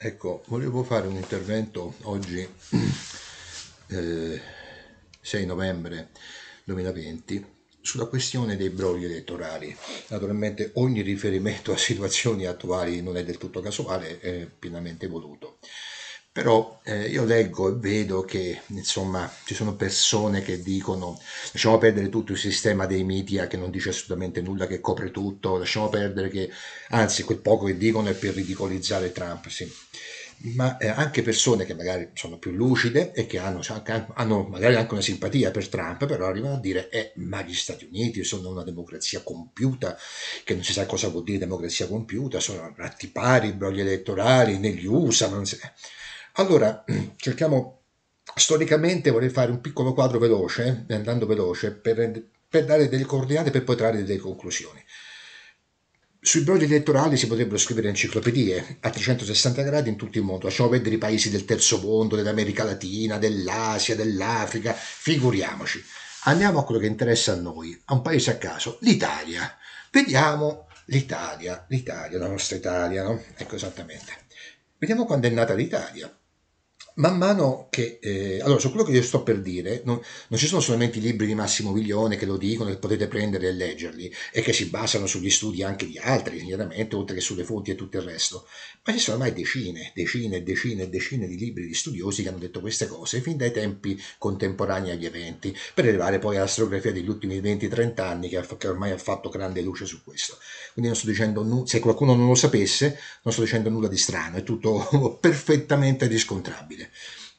Ecco, volevo fare un intervento oggi, eh, 6 novembre 2020, sulla questione dei brogli elettorali. Naturalmente ogni riferimento a situazioni attuali non è del tutto casuale, è pienamente voluto però eh, io leggo e vedo che insomma ci sono persone che dicono lasciamo perdere tutto il sistema dei media che non dice assolutamente nulla, che copre tutto, lasciamo perdere che anzi quel poco che dicono è per ridicolizzare Trump, sì. ma eh, anche persone che magari sono più lucide e che hanno, hanno, magari anche una simpatia per Trump, però arrivano a dire eh, ma gli Stati Uniti sono una democrazia compiuta, che non si sa cosa vuol dire democrazia compiuta, sono ratti pari, brogli elettorali negli USA, non si... Allora, cerchiamo storicamente, vorrei fare un piccolo quadro veloce, eh, andando veloce, per, per dare delle coordinate per poi trarre delle conclusioni. Sui brogli elettorali si potrebbero scrivere enciclopedie a 360 gradi in tutto il mondo, lasciamo vedere i paesi del terzo mondo, dell'America Latina, dell'Asia, dell'Africa, figuriamoci. Andiamo a quello che interessa a noi, a un paese a caso, l'Italia. Vediamo l'Italia, l'Italia, la nostra Italia, no? Ecco esattamente. Vediamo quando è nata l'Italia. Man mano che, eh, allora su quello che io sto per dire, non, non, ci sono solamente i libri di Massimo Viglione che lo dicono, che potete prendere e leggerli e che si basano sugli studi anche di altri, chiaramente, oltre che sulle fonti e tutto il resto, ma ci sono ormai decine, decine, decine, decine di libri di studiosi che hanno detto queste cose fin dai tempi contemporanei agli eventi, per arrivare poi alla storiografia degli ultimi 20-30 anni che, che, ormai ha fatto grande luce su questo. Quindi non sto dicendo, se qualcuno non lo sapesse, non sto dicendo nulla di strano, è tutto perfettamente riscontrabile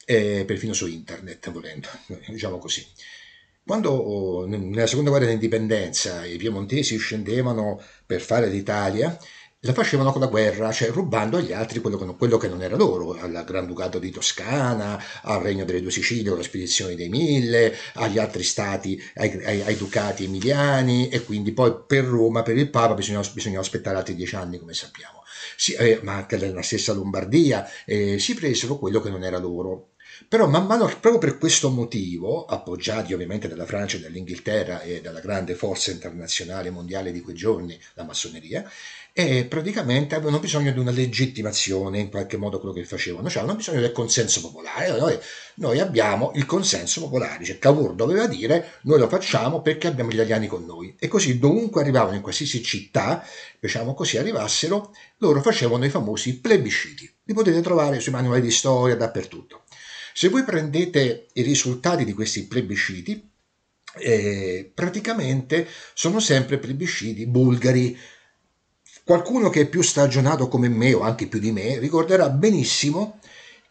eh, perfino su internet, volendo, diciamo così. Quando nella seconda guerra d'indipendenza i piemontesi scendevano per fare l'Italia, la facevano con la guerra, cioè rubando agli altri quello che, non, quello che non era loro, al Granducato di Toscana, al Regno delle Due Sicilie, alla Spedizione dei Mille, agli altri stati, ai, ai, ai ducati emiliani e quindi poi per Roma, per il Papa, bisognava, bisognava aspettare altri dieci anni, come sappiamo. Si, eh, ma anche nella stessa Lombardia eh, si presero quello che non era loro. Però man mano, proprio per questo motivo, appoggiati ovviamente dalla Francia, dall'Inghilterra e dalla grande forza internazionale mondiale di quei giorni, la massoneria, e praticamente avevano bisogno di una legittimazione in qualche modo quello che facevano, cioè avevano bisogno del consenso popolare. Noi, noi abbiamo il consenso popolare, cioè Cavour doveva dire noi lo facciamo perché abbiamo gli italiani con noi e così dovunque arrivavano in qualsiasi città, diciamo così, arrivassero, loro facevano i famosi plebisciti. Li potete trovare sui manuali di storia dappertutto. Se voi prendete i risultati di questi plebisciti, eh, praticamente sono sempre plebisciti bulgari, Qualcuno che è più stagionato come me o anche più di me ricorderà benissimo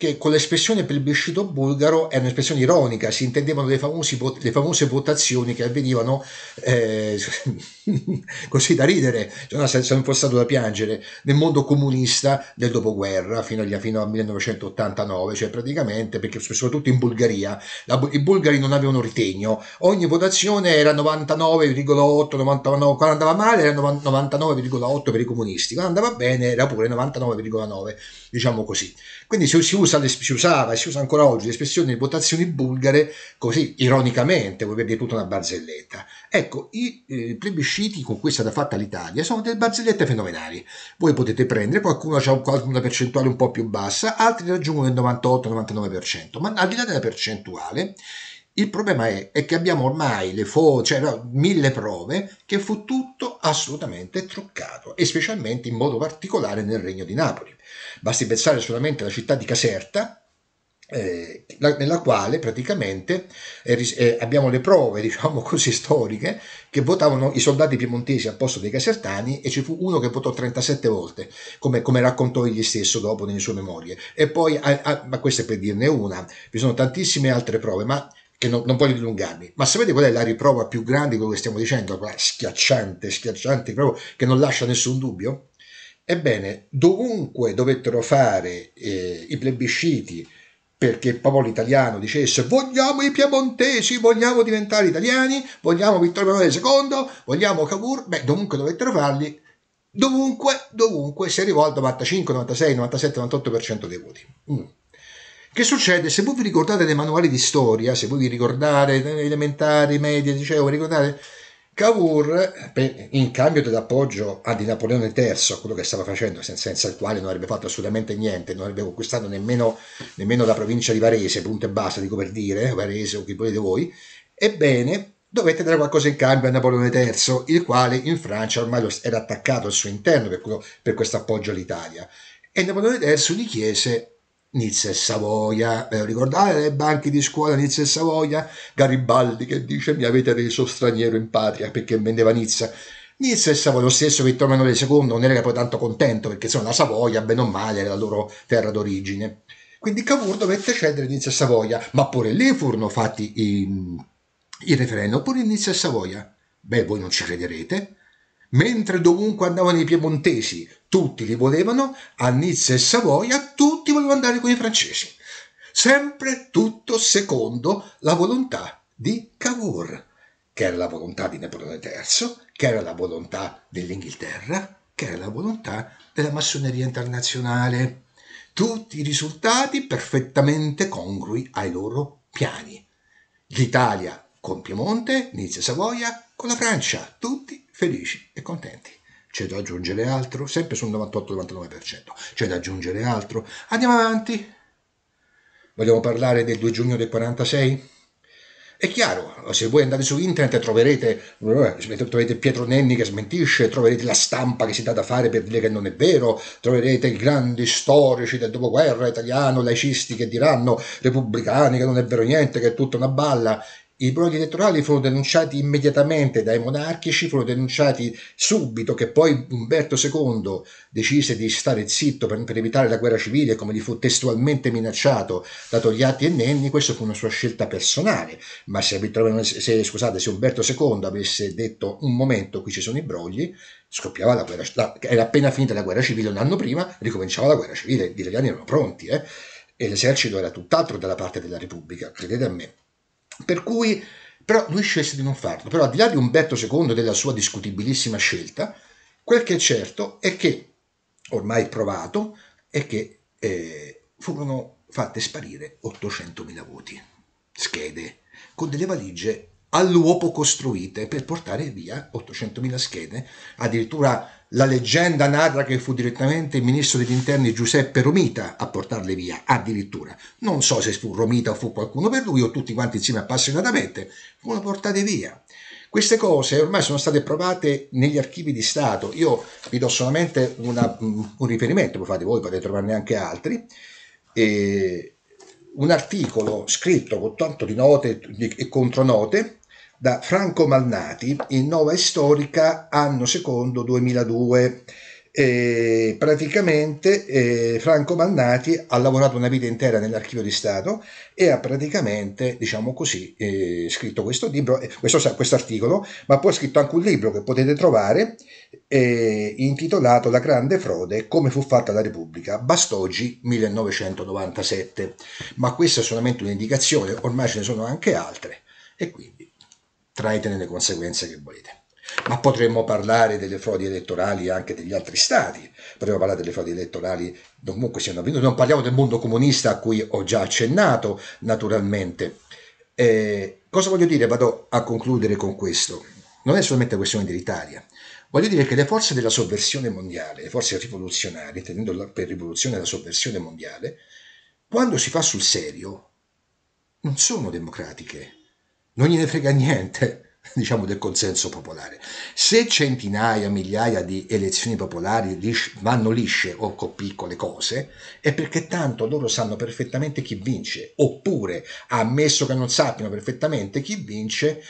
che con l'espressione plebiscito bulgaro è un'espressione ironica, si intendevano le, famosi, le famose votazioni che avvenivano eh, così da ridere, cioè, non fosse stato da piangere, nel mondo comunista del dopoguerra fino, agli, fino al 1989, cioè praticamente perché soprattutto in Bulgaria la, i bulgari non avevano ritegno, ogni votazione era 99,8, 99, quando andava male era 99,8 per i comunisti, quando andava bene era pure 99,9, diciamo così. Quindi se si usa usa, si usava e si usa ancora oggi l'espressione di votazioni bulgare così ironicamente, vuol dire tutta una barzelletta. Ecco, i eh, plebisciti con cui è stata fatta l'Italia sono delle barzellette fenomenali. Voi potete prendere, qualcuno ha una percentuale un po' più bassa, altri raggiungono il 98-99%, ma al di là della percentuale il problema è, è che abbiamo ormai le foto, cioè no, mille prove che fu tutto assolutamente truccato e specialmente in modo particolare nel Regno di Napoli. Basti pensare solamente alla città di Caserta, eh, la, nella quale praticamente eh, eh, abbiamo le prove, diciamo così, storiche che votavano i soldati piemontesi al posto dei casertani e ci fu uno che votò 37 volte, come, come raccontò egli stesso dopo nelle sue memorie. E poi, a, a, ma questo è per dirne una, vi sono tantissime altre prove, ma che non, non, voglio dilungarmi, ma sapete qual è la riprova più grande di quello che stiamo dicendo? Schiacciante, schiacciante, proprio che non lascia nessun dubbio? Ebbene, dovunque dovettero fare eh, i plebisciti perché il popolo italiano dicesse vogliamo i piemontesi, vogliamo diventare italiani, vogliamo Vittorio Emanuele II, vogliamo Cavour, beh, dovunque dovettero farli, dovunque, dovunque si rivolto al 95, 96, 97, 98% dei voti. Mm. Che succede? Se voi vi ricordate dei manuali di storia, se voi vi ricordate elementari, medie, dicevo, vi ricordate? Cavour, in cambio dell'appoggio a di Napoleone III, a quello che stava facendo, senza il quale non avrebbe fatto assolutamente niente, non avrebbe conquistato nemmeno, nemmeno la provincia di Varese, punto e basta, dico per dire, Varese o chi volete voi, ebbene dovette dare qualcosa in cambio a Napoleone III, il quale in Francia ormai era attaccato al suo interno per, per questo appoggio all'Italia. E Napoleone III gli chiese Nizza e Savoia, ve eh, ricordate le banche di scuola Nizza e Savoia? Garibaldi che dice mi avete reso straniero in patria perché vendeva Nizza. Nizza e Savoia, lo stesso Vittorio Emanuele II non era poi tanto contento perché insomma la Savoia, bene o male, era la loro terra d'origine. Quindi Cavour dovette cedere Nizza e Savoia, ma pure lì furono fatti i, i referendum, pure in Nizza e Savoia. Beh, voi non ci crederete. Mentre dovunque andavano i piemontesi tutti li volevano, a Nizza e Savoia tutti volevano andare con i francesi, sempre tutto secondo la volontà di Cavour, che era la volontà di Napoleone III, che era la volontà dell'Inghilterra, che era la volontà della massoneria internazionale. Tutti i risultati perfettamente congrui ai loro piani. L'Italia con Piemonte, Nizza e Savoia, con la Francia, tutti felici e contenti. C'è da aggiungere altro? Sempre sul 98-99%. C'è da aggiungere altro? Andiamo avanti. Vogliamo parlare del 2 giugno del 46? È chiaro, se voi andate su internet troverete, eh, troverete, Pietro Nenni che smentisce, troverete la stampa che si dà da fare per dire che non è vero, troverete i grandi storici del dopoguerra italiano, laicisti che diranno, repubblicani, che non è vero niente, che è tutta una balla. I brogli elettorali furono denunciati immediatamente dai monarchici, furono denunciati subito che poi Umberto II decise di stare zitto per, per evitare la guerra civile, come gli fu testualmente minacciato da Togliatti e Nenni, questa fu una sua scelta personale, ma se, se, scusate, se Umberto II avesse detto un momento qui ci sono i brogli, scoppiava la guerra, la, era appena finita la guerra civile un anno prima, ricominciava la guerra civile, gli italiani erano pronti eh? e l'esercito era tutt'altro dalla parte della Repubblica, credete a me. Per cui, però, lui scelse di non farlo. Però, al di là di Umberto II e della sua discutibilissima scelta, quel che è certo è che, ormai provato, è che eh, furono fatte sparire 800.000 voti, schede, con delle valigie all'uopo costruite per portare via 800.000 schede. Addirittura la leggenda narra che fu direttamente il ministro degli interni Giuseppe Romita a portarle via, addirittura. Non so se fu Romita o fu qualcuno per lui o tutti quanti insieme appassionatamente furono portate via. Queste cose ormai sono state provate negli archivi di Stato, io vi do solamente una, un riferimento, lo fate voi, potete trovarne anche altri. E un articolo scritto con tanto di note e contronote da Franco Malnati in Nova Storica anno secondo 2002. E praticamente eh, Franco Mannati ha lavorato una vita intera nell'archivio di Stato e ha praticamente, diciamo così, eh, scritto questo libro, eh, questo articolo, ma poi ha scritto anche un libro che potete trovare eh, intitolato La grande frode, come fu fatta la Repubblica, Bastoggi 1997. Ma questa è solamente un'indicazione, ormai ce ne sono anche altre e quindi traetene le conseguenze che volete. Ma potremmo parlare delle frodi elettorali anche degli altri stati, potremmo parlare delle frodi elettorali comunque siano avvenute, non parliamo del mondo comunista a cui ho già accennato naturalmente. Eh, cosa voglio dire? Vado a concludere con questo. Non è solamente questione dell'Italia. Voglio dire che le forze della sovversione mondiale, le forze rivoluzionarie, intendendo per rivoluzione la sovversione mondiale, quando si fa sul serio, non sono democratiche, non gliene frega niente diciamo del consenso popolare. Se centinaia, migliaia di elezioni popolari lisce, vanno lisce o con piccole cose, è perché tanto loro sanno perfettamente chi vince, oppure, ammesso che non sappiano perfettamente chi vince,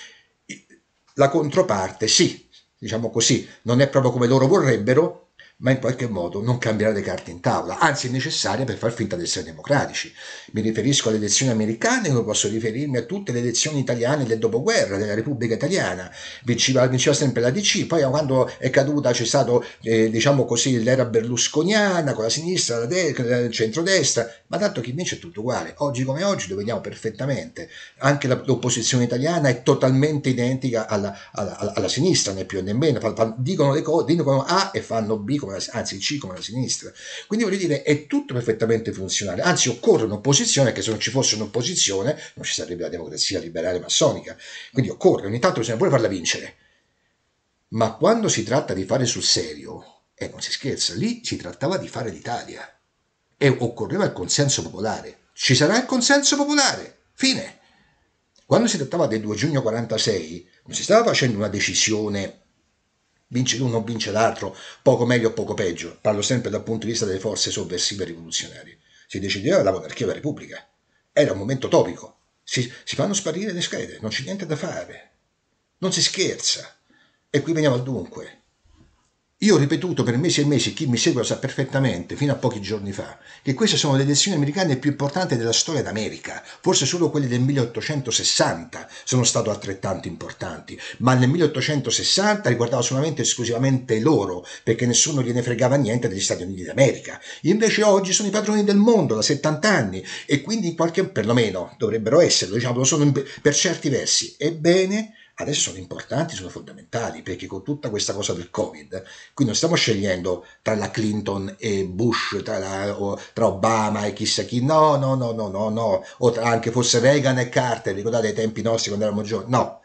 la controparte sì, diciamo così, non è proprio come loro vorrebbero, ma in qualche modo non cambierà le carte in tavola, anzi è necessaria per far finta di essere democratici. Mi riferisco alle elezioni americane, come posso riferirmi a tutte le elezioni italiane del dopoguerra, della Repubblica Italiana, vinceva, vinceva sempre la DC, poi ah, quando è caduta c'è stato, eh, diciamo così, l'era berlusconiana, con la sinistra, la, de- il centrodestra, ma tanto chi vince è tutto uguale. Oggi come oggi lo vediamo perfettamente, anche la, l'opposizione italiana è totalmente identica alla, alla, alla, alla sinistra, né più né meno, dicono, le cose, dicono A e fanno B come con la, anzi il C come la sinistra. Quindi voglio dire, è tutto perfettamente funzionale. Anzi, occorre un'opposizione, che se non ci fosse un'opposizione non ci sarebbe la democrazia liberale massonica. Quindi occorre, ogni tanto bisogna pure farla vincere. Ma quando si tratta di fare sul serio, e eh, non si scherza, lì si trattava di fare l'Italia. E occorreva il consenso popolare. Ci sarà il consenso popolare. Fine. Quando si trattava del 2 giugno 46, non si stava facendo una decisione vince l'uno o vince l'altro, poco meglio o poco peggio, parlo sempre dal punto di vista delle forze sovversive rivoluzionarie, si decideva la monarchia e la repubblica, era un momento topico, si, si fanno sparire le schede, non c'è niente da fare, non si scherza. E qui veniamo al dunque. Io ho ripetuto per mesi e mesi, chi mi segue lo sa perfettamente, fino a pochi giorni fa, che queste sono le elezioni americane più importanti della storia d'America. Forse solo quelle del 1860 sono state altrettanto importanti, ma nel 1860 riguardava solamente e esclusivamente loro, perché nessuno gliene fregava niente degli Stati Uniti d'America. Invece oggi sono i padroni del mondo da 70 anni e quindi in qualche, perlomeno dovrebbero esserlo, diciamo, lo sono per certi versi. Ebbene, adesso sono importanti, sono fondamentali, perché con tutta questa cosa del Covid, qui non stiamo scegliendo tra la Clinton e Bush, tra, la, o, tra Obama e chissà chi, no, no, no, no, no, no, o tra anche forse Reagan e Carter, ricordate i tempi nostri quando eravamo giovani, no,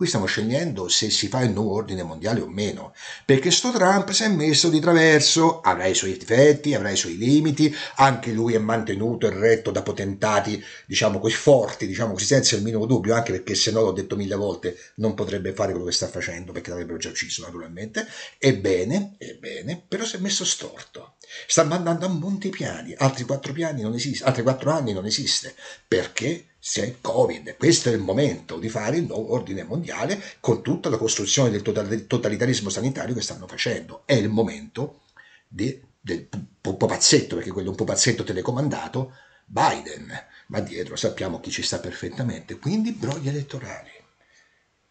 Qui stiamo scegliendo se si fa il nuovo ordine mondiale o meno, perché sto Trump si è messo di traverso, avrà i suoi difetti, avrà i suoi limiti, anche lui è mantenuto e retto da potentati, diciamo così forti, diciamo così, senza il minimo dubbio, anche perché se no l'ho detto mille volte, non potrebbe fare quello che sta facendo, perché l'avrebbero già ucciso naturalmente. Ebbene, ebbene, però si è messo storto. Sta mandando a monti piani, altri quattro piani non esiste, altri quattro anni non esiste, perché sia il Covid, questo è il momento di fare il nuovo ordine mondiale con tutta la costruzione del totalitarismo sanitario che stanno facendo. È il momento di, del pupazzetto, perché quello è un pupazzetto telecomandato, Biden, ma dietro sappiamo chi ci sta perfettamente, quindi brogli elettorali.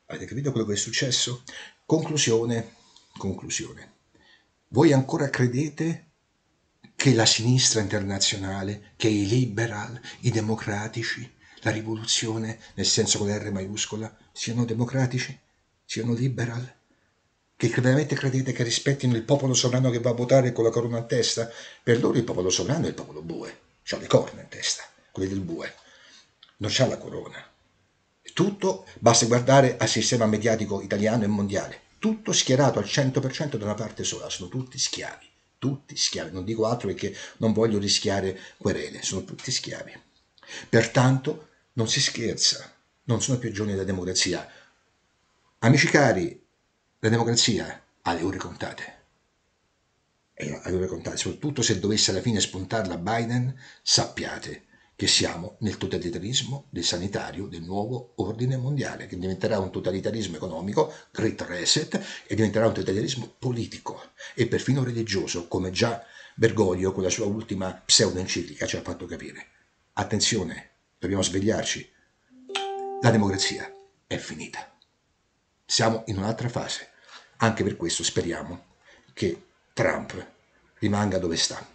Avete capito quello che è successo? Conclusione, conclusione. Voi ancora credete che la sinistra internazionale, che i liberal, i democratici, la rivoluzione, nel senso con R maiuscola, siano democratici, siano liberal? Che veramente credete che rispettino il popolo sovrano che va a votare con la corona a testa? Per loro il popolo sovrano è il popolo bue, ha le corna in testa, quelle del bue, non c'ha la corona. Tutto, basta guardare al sistema mediatico italiano e mondiale, tutto schierato al 100% da una parte sola, sono tutti schiavi, tutti schiavi, non dico altro perché non voglio rischiare querele, sono tutti schiavi. Pertanto non si scherza, non sono più giorni della democrazia. Amici cari, la democrazia ha le ore contate. E ha contate, soprattutto se dovesse alla fine spuntarla Biden, sappiate che siamo nel totalitarismo del sanitario del nuovo ordine mondiale, che diventerà un totalitarismo economico, Great Reset, e diventerà un totalitarismo politico e perfino religioso, come già Bergoglio con la sua ultima pseudo-enciclica ci ha fatto capire. Attenzione, dobbiamo svegliarci. La democrazia è finita. Siamo in un'altra fase. Anche per questo speriamo che Trump rimanga dove sta.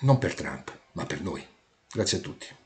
Non per Trump, ma per noi. Grazie a tutti.